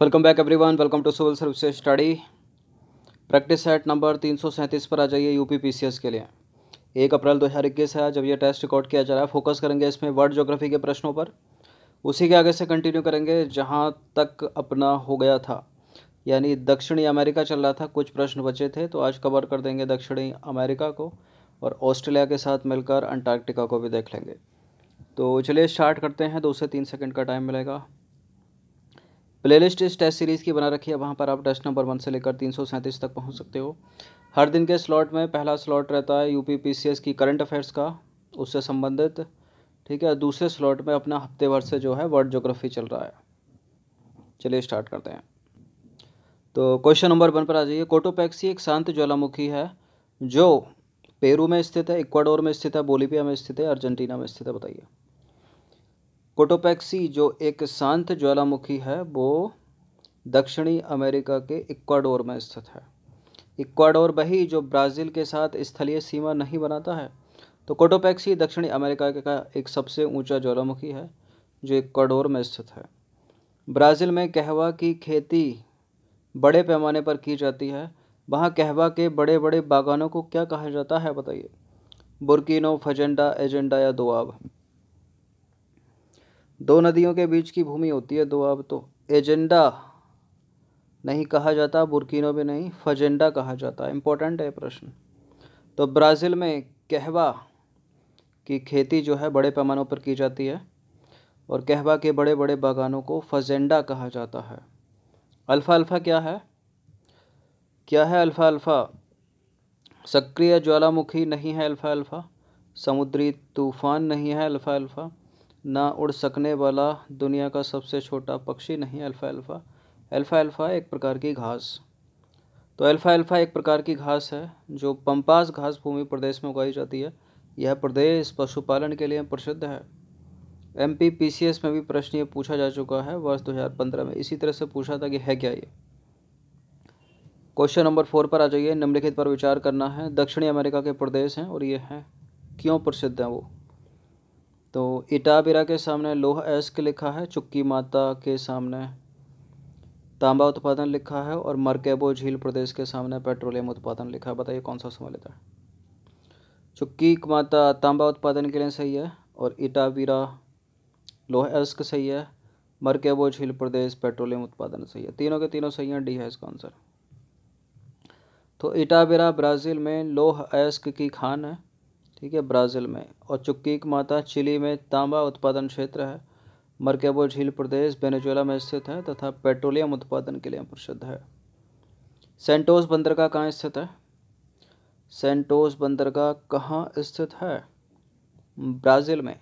welcome back everyone welcome to civil service study practice set number तीन सौ सैंतीस पर आ जाइए यूपी पीसीएस के लिए एक अप्रैल दो हज़ार इक्कीस है जब ये टेस्ट रिकॉर्ड किया जा रहा है फोकस करेंगे इसमें वर्ल्ड जोग्राफी के प्रश्नों पर उसी के आगे से कंटिन्यू करेंगे जहाँ तक अपना हो गया था यानी दक्षिणी अमेरिका चल रहा था कुछ प्रश्न बचे थे तो आज कवर कर देंगे दक्षिणी अमेरिका को और ऑस्ट्रेलिया के साथ मिलकर अंटार्क्टिका को भी देख लेंगे तो चलिए स्टार्ट करते हैं दो से तीन सेकंड का टाइम मिलेगा प्लेलिस्ट इस टेस्ट सीरीज़ की बना रखी है वहाँ पर आप टेस्ट नंबर वन से लेकर तीन सौ सैंतीस तक पहुँच सकते हो हर दिन के स्लॉट में पहला स्लॉट रहता है यू पी की करंट अफेयर्स का उससे संबंधित ठीक है दूसरे स्लॉट में अपना हफ्ते भर से जो है वर्ड जोग्राफी चल रहा है चलिए स्टार्ट करते हैं तो क्वेश्चन नंबर वन पर आ जाइए कोटोपैक्सी एक शांत ज्वालामुखी है जो पेरू में स्थित है इक्वाडोर में स्थित है बोलीपिया में स्थित है अर्जेंटीना में स्थित है बताइए कोटोपैक्सी जो एक शांत ज्वालामुखी है वो दक्षिणी अमेरिका के इक्वाडोर में स्थित है इक्वाडोर वही जो ब्राज़ील के साथ स्थलीय सीमा नहीं बनाता है तो कोटोपैक्सी दक्षिणी अमेरिका का एक सबसे ऊंचा ज्वालामुखी है जो इक्वाडोर में स्थित है ब्राज़ील में कहवा की खेती बड़े पैमाने पर की जाती है वहाँ कहवा के बड़े बड़े बागानों को क्या कहा जाता है बताइए बुरकिनो फजेंडा एजेंडा या दुआब दो नदियों के बीच की भूमि होती है दो अब तो एजेंडा नहीं कहा जाता बुरकिनो में नहीं फजेंडा कहा जाता है इम्पोर्टेंट है प्रश्न तो ब्राज़ील में कहवा की खेती जो है बड़े पैमानों पर की जाती है और कहवा के बड़े बड़े बागानों को फजेंडा कहा जाता है अल्फ़ा अल्फ़ा क्या है क्या है अल्फ़ा अल्फ़ा सक्रिय ज्वालामुखी नहीं है अल्फ़ा अल्फ़ा समुद्री तूफ़ान नहीं है अल्फ़ा अल्फ़ा ना उड़ सकने वाला दुनिया का सबसे छोटा पक्षी नहीं अल्फ़ा अल्फ़ा एक प्रकार की घास तो अल्फ़ा एक प्रकार की घास है जो पंपास घास भूमि प्रदेश में उगाई जाती है यह प्रदेश पशुपालन के लिए प्रसिद्ध है M P P C S में भी प्रश्न ये पूछा जा चुका है वर्ष 2015 में इसी तरह से पूछा था कि है क्या ये क्वेश्चन नंबर फोर पर आ जाइए निम्नलिखित पर विचार करना है दक्षिणी अमेरिका के प्रदेश हैं और ये हैं क्यों प्रसिद्ध हैं वो तो इटाबिरा के सामने लोह एस्क लिखा है चुक्की माता के सामने तांबा उत्पादन लिखा है और मरकेबो झील प्रदेश के सामने पेट्रोलियम उत्पादन लिखा है बताइए कौन सा समय लेता है चुक्की माता तांबा उत्पादन के लिए सही है और इटावीरा लोह एस्क सही है मरकेबो झील प्रदेश पेट्रोलियम उत्पादन सही है तीनों के तीनों सही हैं डी है इसका आंसर तो इटावीरा ब्राज़ील में लोह एस्क की खान है ठीक है ब्राज़ील में और चुक्कीक माता चिली में तांबा उत्पादन क्षेत्र है मरकेबो झील प्रदेश वेनेजुएला में स्थित है तथा पेट्रोलियम उत्पादन के लिए प्रसिद्ध है सेंटोस बंदरगाह कहाँ स्थित है सेंटोस बंदरगाह कहाँ स्थित है ब्राज़ील में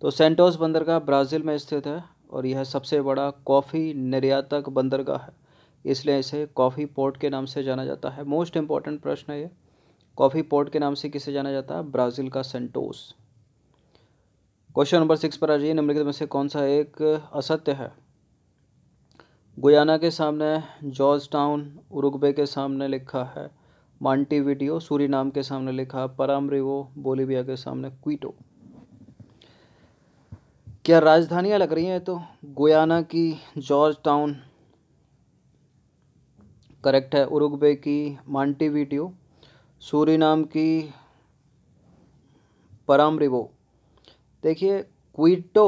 तो सेंटोस बंदरगाह ब्राज़ील में स्थित है और यह सबसे बड़ा कॉफ़ी निर्यातक बंदरगाह है इसलिए इसे कॉफ़ी पोर्ट के नाम से जाना जाता है मोस्ट इम्पॉर्टेंट प्रश्न है ये कॉफ़ी पोर्ट के नाम से किसे जाना जाता है ब्राज़ील का सेंटोस क्वेश्चन नंबर सिक्स पर आ जाइए निम्नलिखित में से कौन सा एक असत्य है गुयाना के सामने जॉर्ज टाउन उरुग्वे के सामने लिखा है मांटी वीडियो नाम के सामने लिखा पराम रिवो बोलीविया के सामने क्वीटो क्या राजधानियां लग रही हैं तो गुयाना की जॉर्ज टाउन करेक्ट है उरुग्वे की मांटी वीडियो नाम की परामरिबो देखिए क्विटो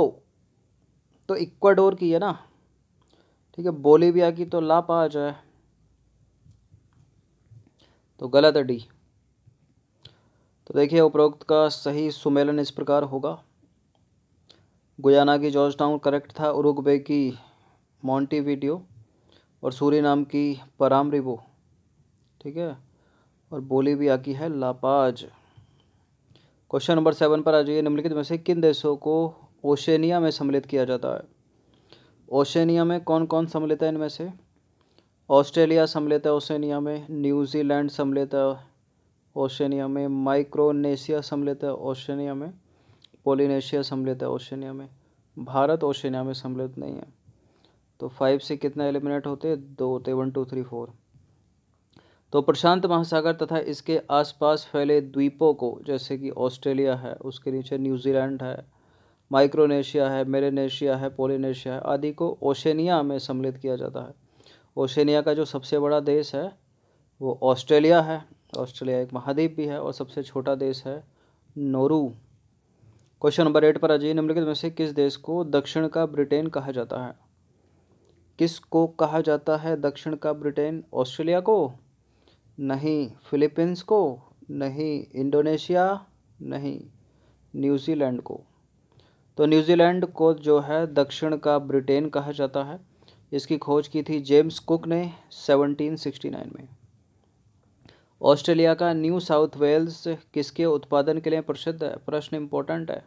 तो इक्वाडोर की है ना ठीक है बोलीविया की तो ला पा जाए तो गलत है डी तो देखिए उपरोक्त का सही सुमेलन इस प्रकार होगा गुजाना की जॉर्ज टाउन करेक्ट था उरुग्वे की मॉन्टी वीडियो और नाम की परामरिबो ठीक है और बोली भी आकी है लापाज क्वेश्चन नंबर सेवन पर आ जाइए निम्नलिखित में से किन देशों को ओशेनिया में सम्मिलित किया जाता है ओशेनिया में कौन कौन सम्मिलित है इनमें से ऑस्ट्रेलिया सम्मिलित है ओशनिया में न्यूजीलैंड सम्मिलित है ओशेनिया में माइक्रोनेशिया सम्मिलित है ओशेनिया में पोलिनेशिया सम्मिलित है ओशेनिया में भारत ओशेनिया में सम्मिलित नहीं है तो फाइव से कितना एलिमिनेट होते हैं दो होते वन टू थ्री फोर तो प्रशांत महासागर तथा इसके आसपास फैले द्वीपों को जैसे कि ऑस्ट्रेलिया है उसके नीचे न्यूजीलैंड है माइक्रोनेशिया है मेरेनेशिया है पोलिनेशिया है आदि को ओशनिया में सम्मिलित किया जाता है ओशनिया का जो सबसे बड़ा देश है वो ऑस्ट्रेलिया है ऑस्ट्रेलिया एक महाद्वीप भी है और सबसे छोटा देश है नोरू क्वेश्चन नंबर एट पर अजय निम्नलिखित में से किस देश को दक्षिण का ब्रिटेन कहा जाता है किस को कहा जाता है दक्षिण का ब्रिटेन ऑस्ट्रेलिया को नहीं फिलीपींस को नहीं इंडोनेशिया नहीं न्यूज़ीलैंड को तो न्यूज़ीलैंड को जो है दक्षिण का ब्रिटेन कहा जाता है इसकी खोज की थी जेम्स कुक ने 1769 में ऑस्ट्रेलिया का न्यू साउथ वेल्स किसके उत्पादन के लिए प्रसिद्ध है प्रश्न इम्पोर्टेंट है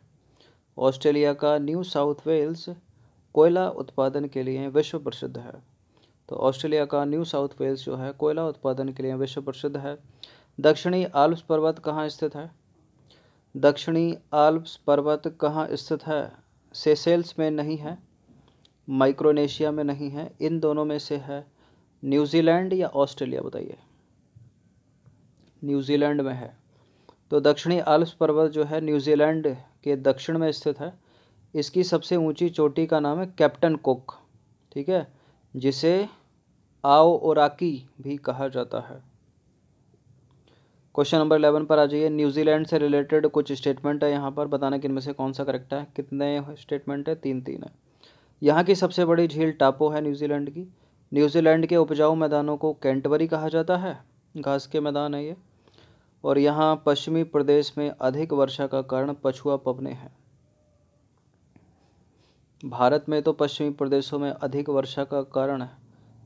ऑस्ट्रेलिया का न्यू साउथ वेल्स कोयला उत्पादन के लिए विश्व प्रसिद्ध है तो ऑस्ट्रेलिया का न्यू साउथ वेल्स जो है कोयला उत्पादन के लिए विश्व प्रसिद्ध है दक्षिणी आल्प्स पर्वत कहाँ स्थित है दक्षिणी आल्प्स पर्वत कहाँ स्थित है सेसेल्स में नहीं है माइक्रोनेशिया में नहीं है इन दोनों में से है न्यूजीलैंड या ऑस्ट्रेलिया बताइए न्यूजीलैंड में है तो दक्षिणी आल्प्स पर्वत जो है न्यूजीलैंड के दक्षिण में स्थित है इसकी सबसे ऊंची चोटी का नाम है कैप्टन कुक ठीक है जिसे आओ आओओराकी भी कहा जाता है क्वेश्चन नंबर इलेवन पर आ जाइए न्यूजीलैंड से रिलेटेड कुछ स्टेटमेंट है यहाँ पर बताना कि इनमें से कौन सा करेक्ट है कितने स्टेटमेंट है तीन तीन है यहाँ की सबसे बड़ी झील टापो है न्यूजीलैंड की न्यूजीलैंड के उपजाऊ मैदानों को कैंटबरी कहा जाता है घास के मैदान है ये और यहाँ पश्चिमी प्रदेश में अधिक वर्षा का कारण पछुआ पवने हैं भारत में तो पश्चिमी प्रदेशों में अधिक वर्षा का कारण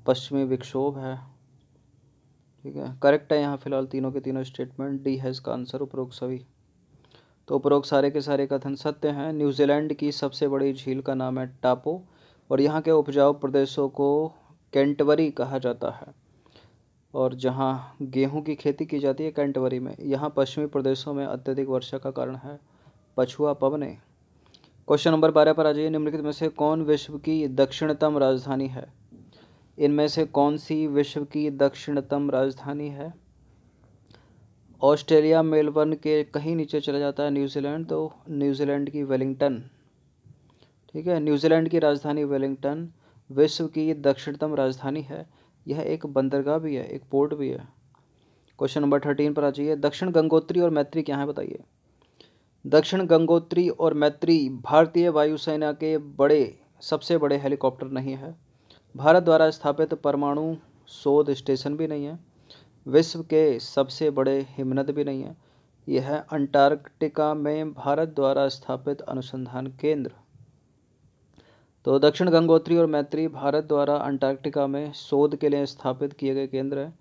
पश्चिमी विक्षोभ है ठीक है करेक्ट है यहाँ फिलहाल तीनों के तीनों स्टेटमेंट डी है इसका आंसर उपरोक्त सभी तो उपरोक्त सारे के सारे कथन सत्य हैं न्यूजीलैंड की सबसे बड़ी झील का नाम है टापो और यहाँ के उपजाऊ प्रदेशों को कैंटवरी कहा जाता है और जहाँ गेहूं की खेती की जाती है कैंटवरी में यहाँ पश्चिमी प्रदेशों में अत्यधिक वर्षा का कारण है पछुआ पवने क्वेश्चन नंबर बारह पर आ जाइए निम्नलिखित में से कौन विश्व की दक्षिणतम राजधानी है इनमें से कौन सी विश्व की दक्षिणतम राजधानी है ऑस्ट्रेलिया मेलबर्न के कहीं नीचे चला जाता है न्यूजीलैंड तो न्यूजीलैंड की वेलिंगटन ठीक है न्यूजीलैंड की राजधानी वेलिंगटन विश्व की दक्षिणतम राजधानी है यह एक बंदरगाह भी है एक पोर्ट भी है क्वेश्चन नंबर थर्टीन पर आ जाइए दक्षिण गंगोत्री और मैत्री क्या है बताइए दक्षिण गंगोत्री और मैत्री भारतीय वायुसेना के बड़े सबसे बड़े हेलीकॉप्टर नहीं है भारत द्वारा स्थापित परमाणु शोध स्टेशन भी नहीं है विश्व के सबसे बड़े हिमनद भी नहीं है यह है अंटार्कटिका में भारत द्वारा स्थापित अनुसंधान केंद्र तो दक्षिण गंगोत्री और मैत्री भारत द्वारा अंटार्कटिका में शोध के लिए स्थापित किए गए केंद्र हैं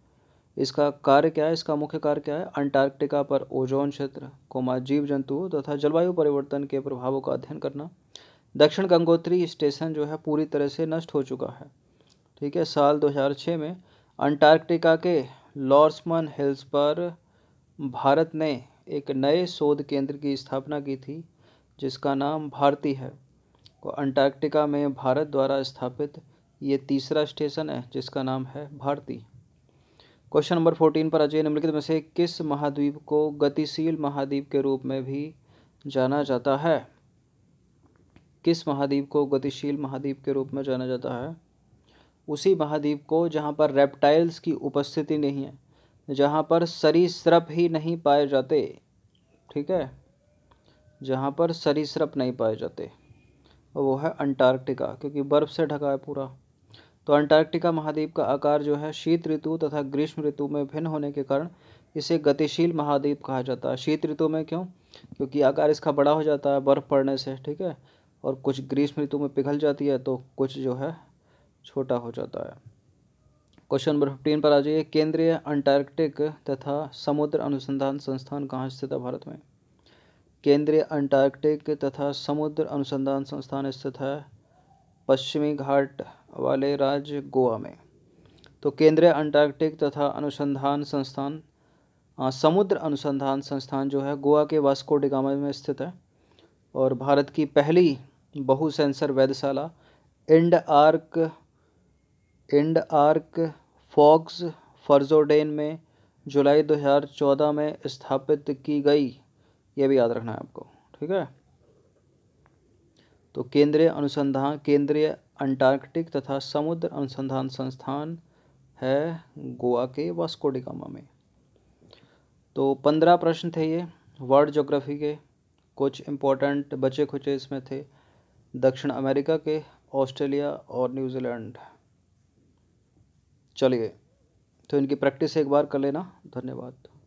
इसका कार्य क्या है इसका मुख्य कार्य क्या है अंटार्कटिका पर ओजोन क्षेत्र कोमा जीव जंतुओं तथा जलवायु परिवर्तन के प्रभावों का अध्ययन करना दक्षिण गंगोत्री स्टेशन जो है पूरी तरह से नष्ट हो चुका है ठीक है साल 2006 में अंटार्कटिका के लॉर्समन हिल्स पर भारत ने एक नए शोध केंद्र की स्थापना की थी जिसका नाम भारती है अंटार्कटिका में भारत द्वारा स्थापित ये तीसरा स्टेशन है जिसका नाम है भारती क्वेश्चन नंबर फोर्टीन पर अजय निम्नलिखित में से किस महाद्वीप को गतिशील महाद्वीप के रूप में भी जाना जाता है किस महाद्वीप को गतिशील महाद्वीप के रूप में जाना जाता है उसी महाद्वीप को जहाँ पर रेप्टाइल्स की उपस्थिति नहीं है जहाँ पर सरीसृप ही नहीं पाए जाते ठीक है जहाँ पर सरीसृप नहीं पाए जाते वो है अंटार्कटिका क्योंकि बर्फ़ से ढका है पूरा तो अंटार्कटिका महाद्वीप का आकार जो है शीत ऋतु तथा ग्रीष्म ऋतु में भिन्न होने के कारण इसे गतिशील महाद्वीप कहा जाता है शीत ऋतु में क्यों क्योंकि आकार इसका बड़ा हो जाता है बर्फ़ पड़ने से ठीक है और कुछ ग्रीष्म ऋतु में पिघल जाती है तो कुछ जो है छोटा हो जाता है क्वेश्चन नंबर फिफ्टीन पर आ जाइए केंद्रीय अंटार्कटिक तथा समुद्र अनुसंधान संस्थान कहाँ स्थित है भारत में केंद्रीय अंटार्कटिक तथा समुद्र अनुसंधान संस्थान स्थित है पश्चिमी घाट वाले राज्य गोवा में तो केंद्रीय अंटार्कटिक तथा अनुसंधान संस्थान समुद्र अनुसंधान संस्थान जो है गोवा के वास्को डिगामा में स्थित है और भारत की पहली बहु सेंसर वैधशाला इंड आर्क इंड आर्क फॉक्स फर्जोडेन में जुलाई 2014 में स्थापित की गई ये भी याद रखना है आपको ठीक है तो केंद्रीय अनुसंधान केंद्रीय अंटार्कटिक तथा समुद्र अनुसंधान संस्थान है गोवा के वास्कोडिकामा में तो पंद्रह प्रश्न थे ये वर्ल्ड जोग्राफी के कुछ इम्पोर्टेंट बचे खुचे इसमें थे दक्षिण अमेरिका के ऑस्ट्रेलिया और न्यूजीलैंड चलिए तो इनकी प्रैक्टिस एक बार कर लेना धन्यवाद